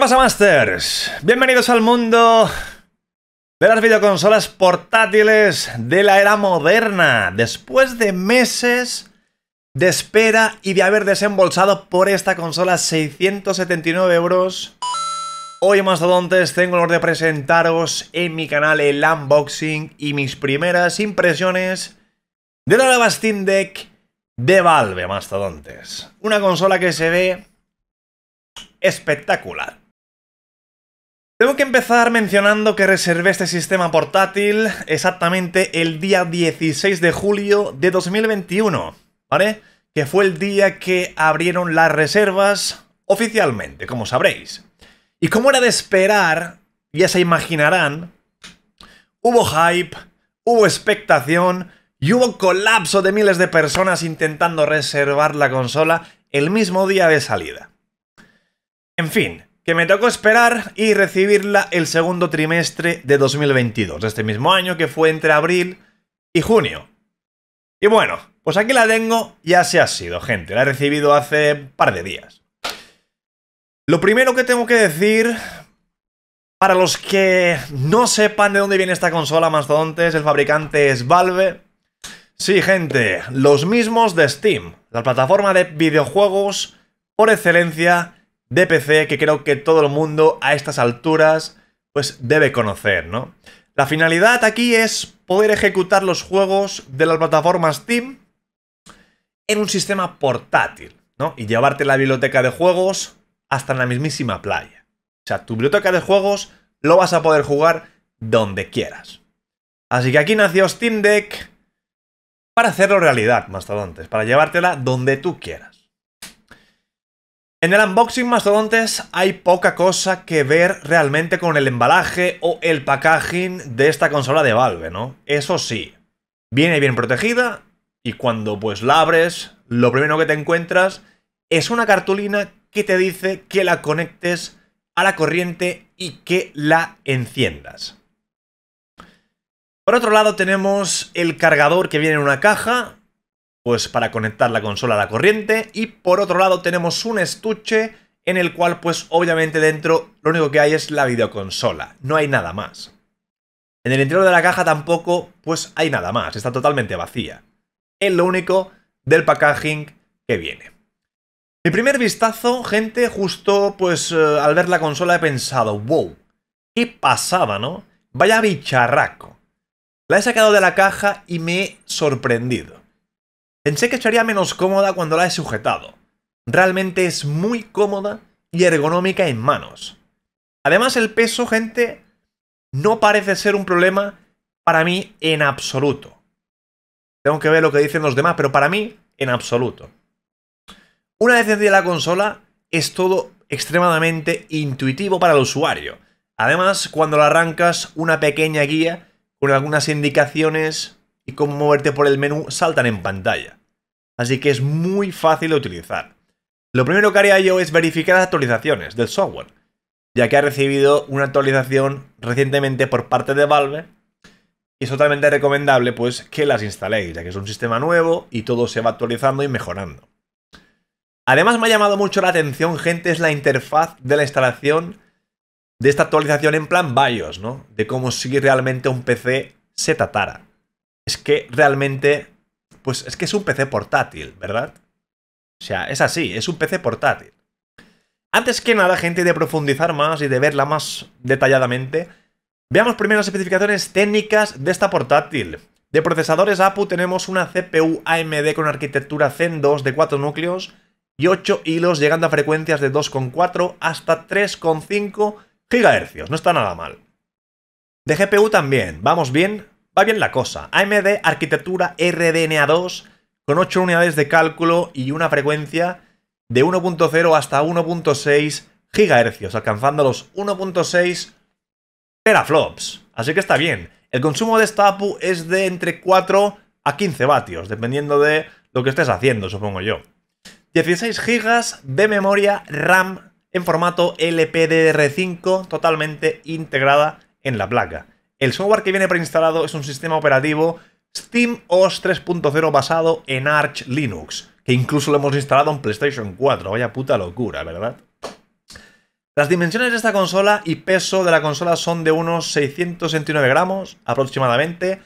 pasa, Masters? Bienvenidos al mundo de las videoconsolas portátiles de la era moderna. Después de meses de espera y de haber desembolsado por esta consola 679 euros, hoy, mastodontes, tengo el honor de presentaros en mi canal el unboxing y mis primeras impresiones de la nueva Steam Deck de Valve, mastodontes. Una consola que se ve espectacular. Tengo que empezar mencionando que reservé este sistema portátil exactamente el día 16 de julio de 2021, ¿vale? Que fue el día que abrieron las reservas oficialmente, como sabréis. Y como era de esperar, ya se imaginarán, hubo hype, hubo expectación y hubo colapso de miles de personas intentando reservar la consola el mismo día de salida. En fin, me tocó esperar y recibirla el segundo trimestre de 2022, de este mismo año que fue entre abril y junio. Y bueno, pues aquí la tengo ya se ha sido, gente. La he recibido hace un par de días. Lo primero que tengo que decir, para los que no sepan de dónde viene esta consola es el fabricante es Valve. Sí, gente, los mismos de Steam, la plataforma de videojuegos por excelencia de PC que creo que todo el mundo a estas alturas pues debe conocer, ¿no? La finalidad aquí es poder ejecutar los juegos de las plataformas Steam en un sistema portátil, ¿no? Y llevarte la biblioteca de juegos hasta en la mismísima playa. O sea, tu biblioteca de juegos lo vas a poder jugar donde quieras. Así que aquí nació Steam Deck para hacerlo realidad, mastodontes, para llevártela donde tú quieras. En el unboxing mastodontes hay poca cosa que ver realmente con el embalaje o el packaging de esta consola de Valve, ¿no? Eso sí, viene bien protegida y cuando pues la abres, lo primero que te encuentras es una cartulina que te dice que la conectes a la corriente y que la enciendas. Por otro lado tenemos el cargador que viene en una caja, pues para conectar la consola a la corriente. Y por otro lado tenemos un estuche en el cual pues obviamente dentro lo único que hay es la videoconsola, no hay nada más. En el interior de la caja tampoco pues hay nada más, está totalmente vacía. Es lo único del packaging que viene. Mi primer vistazo, gente, justo pues eh, al ver la consola he pensado, wow, ¿qué pasaba, no? Vaya bicharraco. La he sacado de la caja y me he sorprendido. Pensé que estaría menos cómoda cuando la he sujetado. Realmente es muy cómoda y ergonómica en manos. Además el peso, gente, no parece ser un problema para mí en absoluto. Tengo que ver lo que dicen los demás, pero para mí en absoluto. Una vez encendida la consola, es todo extremadamente intuitivo para el usuario. Además, cuando la arrancas, una pequeña guía con algunas indicaciones y cómo moverte por el menú saltan en pantalla. Así que es muy fácil de utilizar. Lo primero que haría yo es verificar las actualizaciones del software, ya que ha recibido una actualización recientemente por parte de Valve y es totalmente recomendable pues que las instaléis, ya que es un sistema nuevo y todo se va actualizando y mejorando. Además me ha llamado mucho la atención, gente, es la interfaz de la instalación de esta actualización en plan BIOS, ¿no? De cómo si realmente un PC se tatara es que realmente, pues es que es un PC portátil, ¿verdad? O sea, es así, es un PC portátil. Antes que nada, gente, de profundizar más y de verla más detalladamente, veamos primero las especificaciones técnicas de esta portátil. De procesadores APU tenemos una CPU AMD con arquitectura Zen 2 de 4 núcleos y 8 hilos llegando a frecuencias de 2,4 hasta 3,5 GHz. No está nada mal. De GPU también, vamos bien, va bien la cosa. AMD arquitectura RDNA 2 con 8 unidades de cálculo y una frecuencia de 1.0 hasta 1.6 GHz, alcanzando los 1.6 teraflops. Así que está bien. El consumo de esta APU es de entre 4 a 15 vatios, dependiendo de lo que estés haciendo, supongo yo. 16 GB de memoria RAM en formato LPDDR5 totalmente integrada en la placa. El software que viene preinstalado es un sistema operativo SteamOS 3.0 basado en Arch Linux, que incluso lo hemos instalado en PlayStation 4. Vaya puta locura, ¿verdad? Las dimensiones de esta consola y peso de la consola son de unos 669 gramos aproximadamente,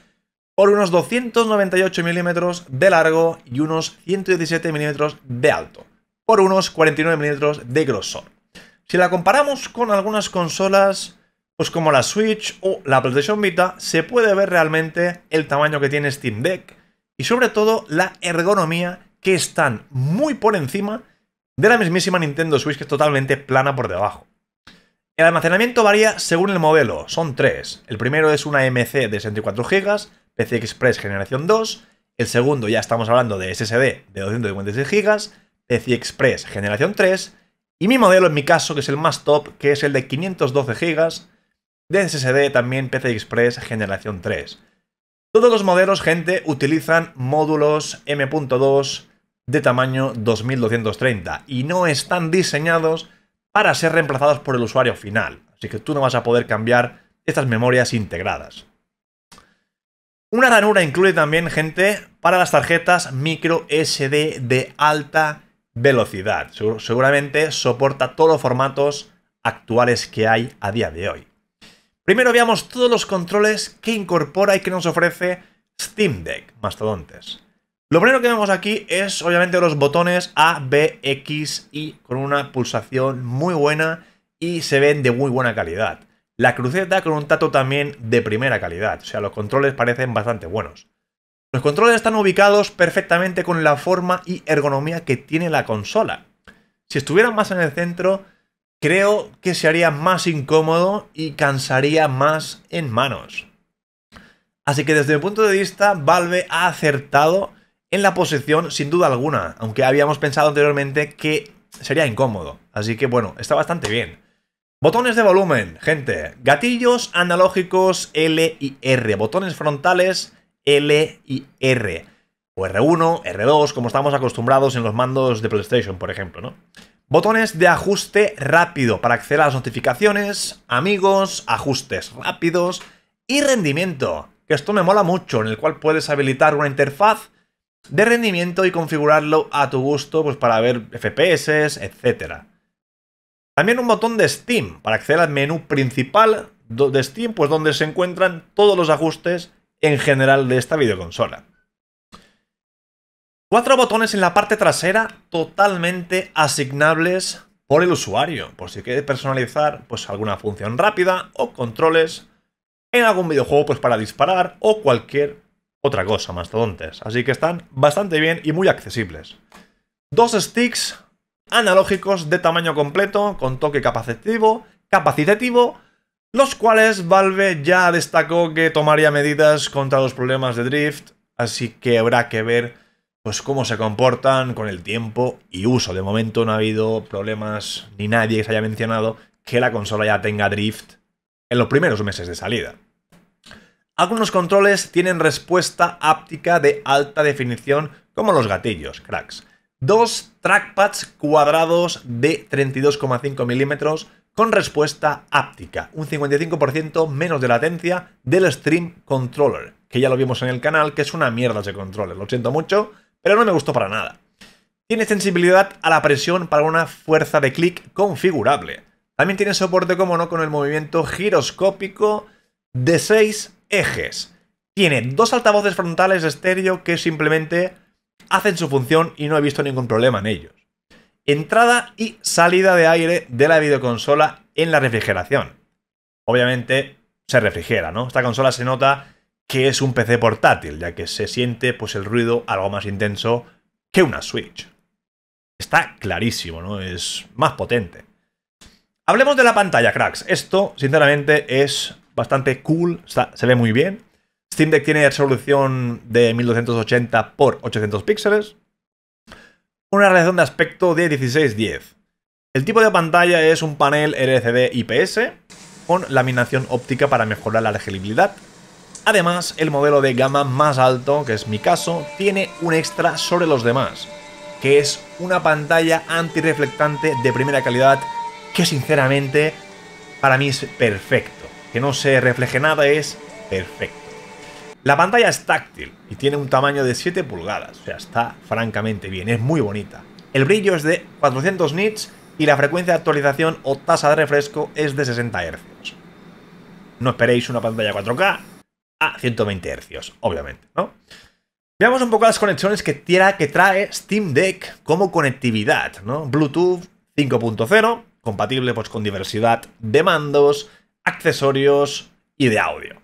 por unos 298 milímetros de largo y unos 117 milímetros de alto, por unos 49 milímetros de grosor. Si la comparamos con algunas consolas pues como la Switch o la PlayStation Vita, se puede ver realmente el tamaño que tiene Steam Deck y sobre todo la ergonomía que están muy por encima de la mismísima Nintendo Switch que es totalmente plana por debajo. El almacenamiento varía según el modelo, son tres. El primero es una MC de 64 GB, PC Express generación 2, el segundo ya estamos hablando de SSD de 256 GB, PC Express generación 3, y mi modelo en mi caso, que es el más top, que es el de 512 GB, de SSD, también PC Express generación 3. Todos los modelos, gente, utilizan módulos M.2 de tamaño 2230 y no están diseñados para ser reemplazados por el usuario final, así que tú no vas a poder cambiar estas memorias integradas. Una ranura incluye también, gente, para las tarjetas micro SD de alta velocidad. Seguramente soporta todos los formatos actuales que hay a día de hoy. Primero veamos todos los controles que incorpora y que nos ofrece Steam Deck, mastodontes. Lo primero que vemos aquí es obviamente los botones A, B, X, Y con una pulsación muy buena y se ven de muy buena calidad. La cruceta con un tato también de primera calidad, o sea, los controles parecen bastante buenos. Los controles están ubicados perfectamente con la forma y ergonomía que tiene la consola. Si estuvieran más en el centro, creo que se haría más incómodo y cansaría más en manos. Así que desde mi punto de vista, Valve ha acertado en la posición sin duda alguna, aunque habíamos pensado anteriormente que sería incómodo. Así que bueno, está bastante bien. Botones de volumen, gente. Gatillos analógicos L y R. Botones frontales L y R. O R1, R2, como estamos acostumbrados en los mandos de PlayStation, por ejemplo, ¿no? Botones de ajuste rápido para acceder a las notificaciones, amigos, ajustes rápidos y rendimiento, que esto me mola mucho, en el cual puedes habilitar una interfaz de rendimiento y configurarlo a tu gusto pues para ver FPS, etc. También un botón de Steam para acceder al menú principal de Steam, pues donde se encuentran todos los ajustes en general de esta videoconsola. Cuatro botones en la parte trasera totalmente asignables por el usuario, por si quiere personalizar pues, alguna función rápida o controles en algún videojuego pues, para disparar o cualquier otra cosa, mastodontes. Así que están bastante bien y muy accesibles. Dos sticks analógicos de tamaño completo con toque capacitivo, capacitativo, los cuales Valve ya destacó que tomaría medidas contra los problemas de drift, así que habrá que ver pues cómo se comportan con el tiempo y uso. De momento no ha habido problemas ni nadie que se haya mencionado que la consola ya tenga drift en los primeros meses de salida. Algunos controles tienen respuesta áptica de alta definición como los gatillos, cracks. Dos trackpads cuadrados de 32,5 milímetros con respuesta áptica, un 55% menos de latencia del Stream Controller, que ya lo vimos en el canal, que es una mierda ese controller, lo siento mucho, pero no me gustó para nada. Tiene sensibilidad a la presión para una fuerza de clic configurable. También tiene soporte, como no, con el movimiento giroscópico de 6 ejes. Tiene dos altavoces frontales estéreo que simplemente hacen su función y no he visto ningún problema en ellos. Entrada y salida de aire de la videoconsola en la refrigeración. Obviamente se refrigera, ¿no? Esta consola se nota que es un PC portátil, ya que se siente pues, el ruido algo más intenso que una Switch. Está clarísimo, ¿no? Es más potente. Hablemos de la pantalla, cracks. Esto, sinceramente, es bastante cool. se ve muy bien. Steam Deck tiene resolución de 1280 x 800 píxeles. Una relación de aspecto de 1610. El tipo de pantalla es un panel LCD IPS con laminación óptica para mejorar la legibilidad Además, el modelo de gama más alto, que es mi caso, tiene un extra sobre los demás, que es una pantalla antirreflectante de primera calidad que sinceramente para mí es perfecto. Que no se refleje nada es perfecto. La pantalla es táctil y tiene un tamaño de 7 pulgadas, o sea, está francamente bien, es muy bonita. El brillo es de 400 nits y la frecuencia de actualización o tasa de refresco es de 60 Hz. No esperéis una pantalla 4K, a 120 Hz, obviamente, ¿no? Veamos un poco las conexiones que, tira, que trae Steam Deck como conectividad, ¿no? Bluetooth 5.0, compatible pues, con diversidad de mandos, accesorios y de audio.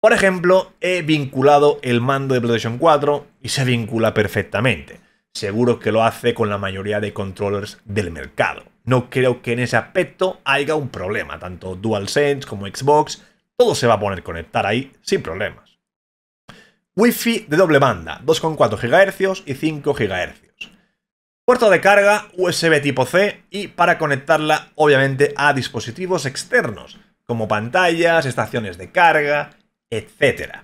Por ejemplo, he vinculado el mando de PlayStation 4 y se vincula perfectamente. Seguro que lo hace con la mayoría de controllers del mercado. No creo que en ese aspecto haya un problema. Tanto DualSense como Xbox todo se va a poner conectar ahí sin problemas. Wi-Fi de doble banda, 2,4 GHz y 5 GHz. Puerto de carga, USB tipo C y para conectarla obviamente a dispositivos externos, como pantallas, estaciones de carga, etc.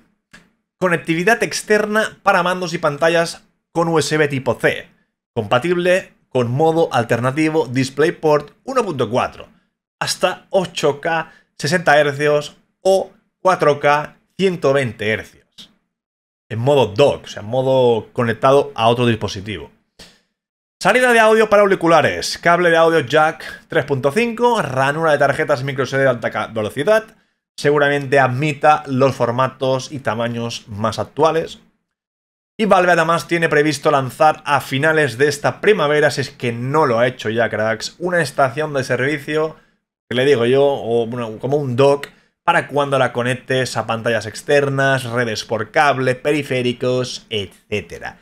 Conectividad externa para mandos y pantallas con USB tipo C, compatible con modo alternativo DisplayPort 1.4, hasta 8K, 60 Hz o 4K 120 Hz. En modo dock, o sea, en modo conectado a otro dispositivo. Salida de audio para auriculares, cable de audio jack 3.5, ranura de tarjetas microSD de alta velocidad, seguramente admita los formatos y tamaños más actuales. Y Valve además tiene previsto lanzar a finales de esta primavera, si es que no lo ha hecho ya, cracks, una estación de servicio, que le digo yo, o como un dock para cuando la conectes a pantallas externas, redes por cable, periféricos, etc.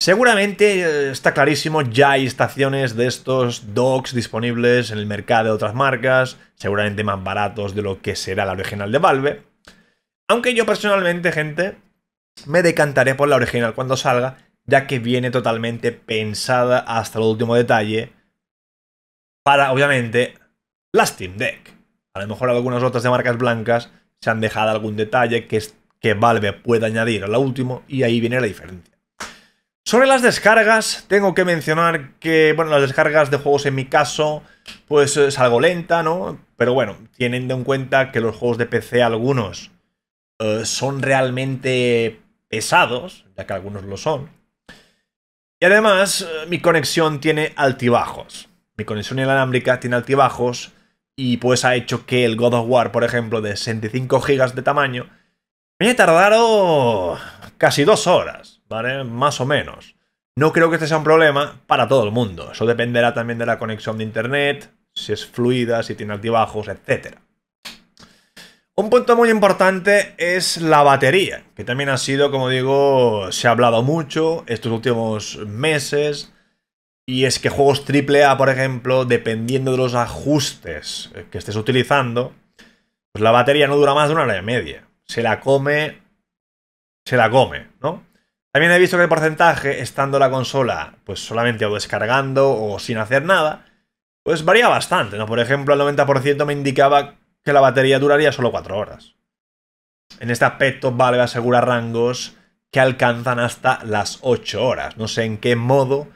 Seguramente eh, está clarísimo, ya hay estaciones de estos docks disponibles en el mercado de otras marcas, seguramente más baratos de lo que será la original de Valve. Aunque yo personalmente, gente, me decantaré por la original cuando salga, ya que viene totalmente pensada hasta el último detalle para, obviamente, la Steam Deck. A lo mejor algunas otras de marcas blancas se han dejado algún detalle que, que Valve puede añadir a la último y ahí viene la diferencia. Sobre las descargas, tengo que mencionar que, bueno, las descargas de juegos en mi caso, pues es algo lenta, ¿no? Pero bueno, teniendo en cuenta que los juegos de PC algunos eh, son realmente pesados, ya que algunos lo son. Y además, eh, mi conexión tiene altibajos. Mi conexión inalámbrica tiene altibajos y pues ha hecho que el God of War, por ejemplo, de 65 GB de tamaño, me haya tardado casi dos horas, ¿vale? Más o menos. No creo que este sea un problema para todo el mundo. Eso dependerá también de la conexión de internet, si es fluida, si tiene altibajos, etc. Un punto muy importante es la batería, que también ha sido, como digo, se ha hablado mucho estos últimos meses. Y es que juegos AAA, por ejemplo, dependiendo de los ajustes eh, que estés utilizando, pues la batería no dura más de una hora y media. Se la come. Se la come, ¿no? También he visto que el porcentaje, estando la consola, pues solamente o descargando o sin hacer nada, pues varía bastante, ¿no? Por ejemplo, el 90% me indicaba que la batería duraría solo 4 horas. En este aspecto, vale, asegura rangos que alcanzan hasta las 8 horas. No sé en qué modo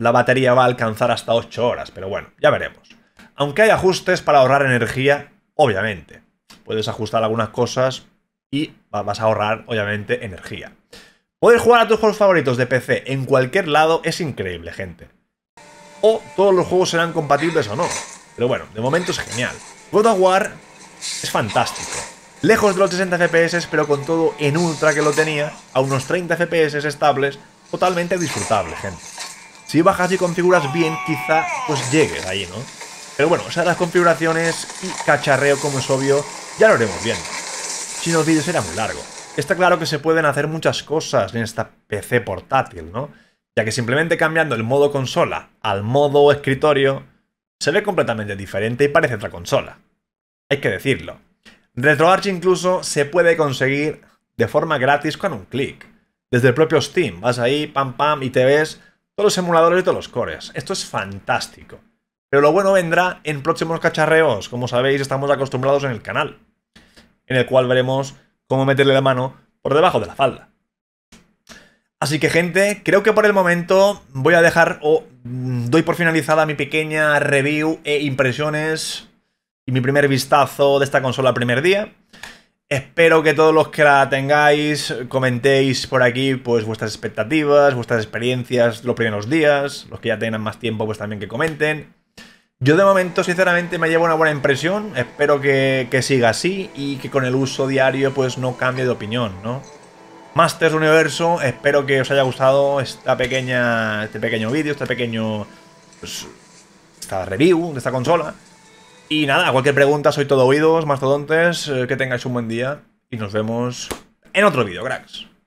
la batería va a alcanzar hasta 8 horas, pero bueno, ya veremos. Aunque hay ajustes para ahorrar energía, obviamente. Puedes ajustar algunas cosas y vas a ahorrar, obviamente, energía. Poder jugar a tus juegos favoritos de PC en cualquier lado es increíble, gente. O todos los juegos serán compatibles o no. Pero bueno, de momento es genial. God of War es fantástico. Lejos de los 60 FPS, pero con todo en ultra que lo tenía, a unos 30 FPS estables, totalmente disfrutable, gente. Si bajas y configuras bien, quizá pues llegues ahí, ¿no? Pero bueno, o sea, las configuraciones y cacharreo, como es obvio, ya lo haremos bien. Si no, el vídeo será muy largo. Está claro que se pueden hacer muchas cosas en esta PC portátil, ¿no? Ya que simplemente cambiando el modo consola al modo escritorio, se ve completamente diferente y parece otra consola. Hay que decirlo. RetroArch incluso se puede conseguir de forma gratis con un clic. Desde el propio Steam, vas ahí, pam pam, y te ves todos los emuladores y todos los cores. Esto es fantástico. Pero lo bueno vendrá en próximos cacharreos. Como sabéis, estamos acostumbrados en el canal, en el cual veremos cómo meterle la mano por debajo de la falda. Así que gente, creo que por el momento voy a dejar o doy por finalizada mi pequeña review e impresiones y mi primer vistazo de esta consola primer día. Espero que todos los que la tengáis comentéis por aquí pues vuestras expectativas, vuestras experiencias los primeros días, los que ya tengan más tiempo pues también que comenten. Yo de momento sinceramente me llevo una buena impresión, espero que, siga así y que con el uso diario pues no cambie de opinión, ¿no? Masters Universo, espero que os haya gustado esta pequeña, este pequeño vídeo, este pequeño pues, esta review de esta consola. Y nada, cualquier pregunta, soy todo oídos, mastodontes, eh, que tengáis un buen día y nos vemos en otro vídeo, cracks.